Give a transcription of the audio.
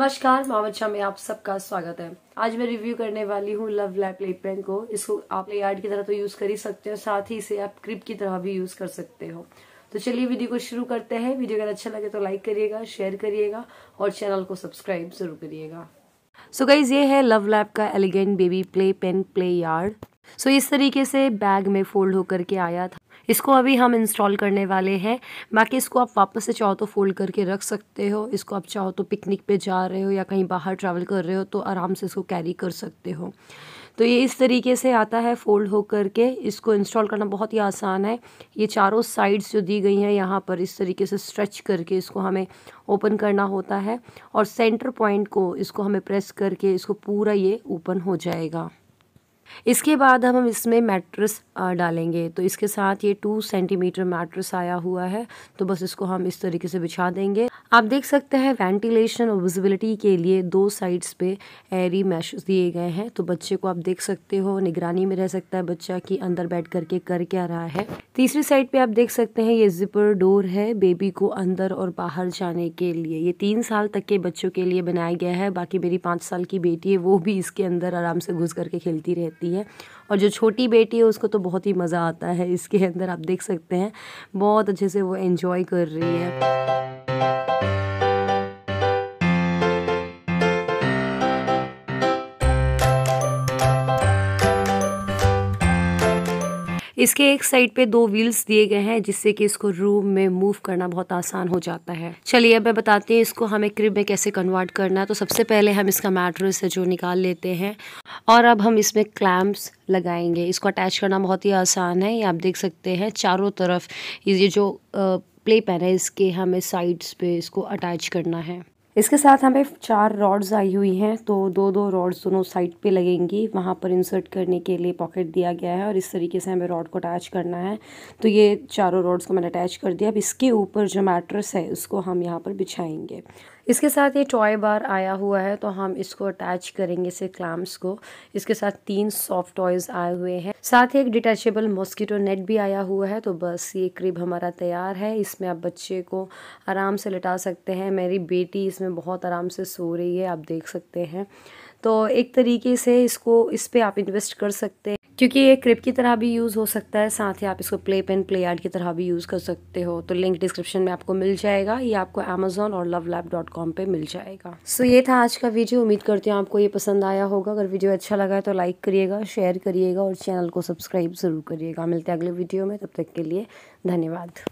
नमस्कार मावचा में आप सबका स्वागत है आज मैं रिव्यू करने वाली हूँ लव लैप लिप पेन को इसको आप प्ले आर्ट की तरह तो यूज कर ही सकते हो साथ ही इसे आप क्रिप की तरह भी यूज कर सकते हो तो चलिए वीडियो को शुरू करते हैं वीडियो अगर अच्छा लगे तो लाइक करिएगा शेयर करिएगा और चैनल को सब्सक्राइब जरूर करिएगा सो so गाइज ये है लव लैप का elegant baby play pen play yard so so, इस तरीके से बैग में फोल्ड होकर के आया था इसको अभी हम इंस्टॉल करने वाले हैं बाकी इसको आप वापस से चाहो तो फोल्ड करके रख सकते हो इसको आप चाहो तो पिकनिक पे जा रहे हो या कहीं बाहर ट्रैवल कर रहे हो तो आराम से इसको कैरी कर सकते हो तो ये इस तरीके से आता है फोल्ड हो करके इसको इंस्टॉल करना बहुत ही आसान है ये चारों साइड्स जो दी गई हैं यहाँ पर इस तरीके से स्ट्रेच करके इसको हमें ओपन करना होता है और सेंटर पॉइंट को इसको हमें प्रेस करके इसको पूरा ये ओपन हो जाएगा इसके बाद हम हम इसमें मैट्रस डालेंगे तो इसके साथ ये टू सेंटीमीटर मैट्रस आया हुआ है तो बस इसको हम इस तरीके से बिछा देंगे आप देख सकते हैं वेंटिलेशन और विजिबिलिटी के लिए दो साइड्स पे एरी मैश दिए गए हैं तो बच्चे को आप देख सकते हो निगरानी में रह सकता है बच्चा कि अंदर बैठ करके कर क्या रहा है तीसरी साइड पे आप देख सकते हैं ये जिपर डोर है बेबी को अंदर और बाहर जाने के लिए ये तीन साल तक के बच्चों के लिए बनाया गया है बाकी मेरी पाँच साल की बेटी है वो भी इसके अंदर आराम से घुस करके खेलती रहती सकती है और जो छोटी बेटी है उसको तो बहुत ही मज़ा आता है इसके अंदर आप देख सकते हैं बहुत अच्छे से वो इन्जॉय कर रही है इसके एक साइड पे दो व्हील्स दिए गए हैं जिससे कि इसको रूम में मूव करना बहुत आसान हो जाता है चलिए अब मैं बताती हूँ इसको हमें क्रिब में कैसे कन्वर्ट करना है तो सबसे पहले हम इसका मैट्रस है जो निकाल लेते हैं और अब हम इसमें क्लैम्प्स लगाएंगे इसको अटैच करना बहुत ही आसान है ये आप देख सकते हैं चारों तरफ ये जो प्ले पैन है इसके हमें साइड्स पे इसको अटैच करना है इसके साथ हमें चार रॉड्स आई हुई हैं तो दो दो रॉड्स दोनों साइड पे लगेंगी वहाँ पर इंसर्ट करने के लिए पॉकेट दिया गया है और इस तरीके से हमें रॉड को अटैच करना है तो ये चारों रॉड्स को मैंने अटैच कर दिया अब इसके ऊपर जो मैट्रेस है उसको हम यहाँ पर बिछाएंगे इसके साथ ये टॉय बार आया हुआ है तो हम इसको अटैच करेंगे इसे क्लैम्प्स को इसके साथ तीन सॉफ्ट टॉयज आए हुए हैं साथ ही एक डिटैचेबल मॉस्किटो नेट भी आया हुआ है तो बस ये क्रिब हमारा तैयार है इसमें आप बच्चे को आराम से लटा सकते हैं मेरी बेटी इसमें बहुत आराम से सो रही है आप देख सकते हैं तो एक तरीके से इसको इस पर आप इन्वेस्ट कर सकते हैं क्योंकि ये क्रिप की तरह भी यूज़ हो सकता है साथ ही आप इसको प्ले पेन प्ले आर्ट की तरह भी यूज़ कर सकते हो तो लिंक डिस्क्रिप्शन में आपको मिल जाएगा ये आपको अमेजोन और लव लैब डॉट कॉम पर मिल जाएगा सो so, ये था आज का वीडियो उम्मीद करती हूँ आपको ये पसंद आया होगा अगर वीडियो अच्छा लगा है तो लाइक करिएगा शेयर करिएगा और चैनल को सब्सक्राइब ज़रूर करिएगा मिलते हैं अगले वीडियो में तब तक के लिए धन्यवाद